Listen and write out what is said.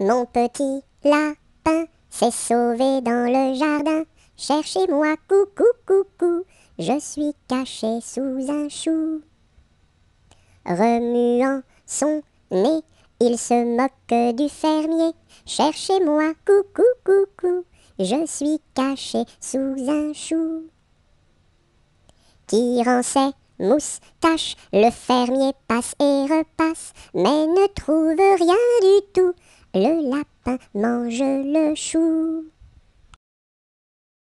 Mon petit lapin s'est sauvé dans le jardin. Cherchez-moi, coucou, coucou, je suis caché sous un chou. Remuant son nez, il se moque du fermier. Cherchez-moi, coucou, coucou, je suis caché sous un chou. Tirant ses moustaches, le fermier passe et repasse, mais ne trouve rien le lapin mange le chou.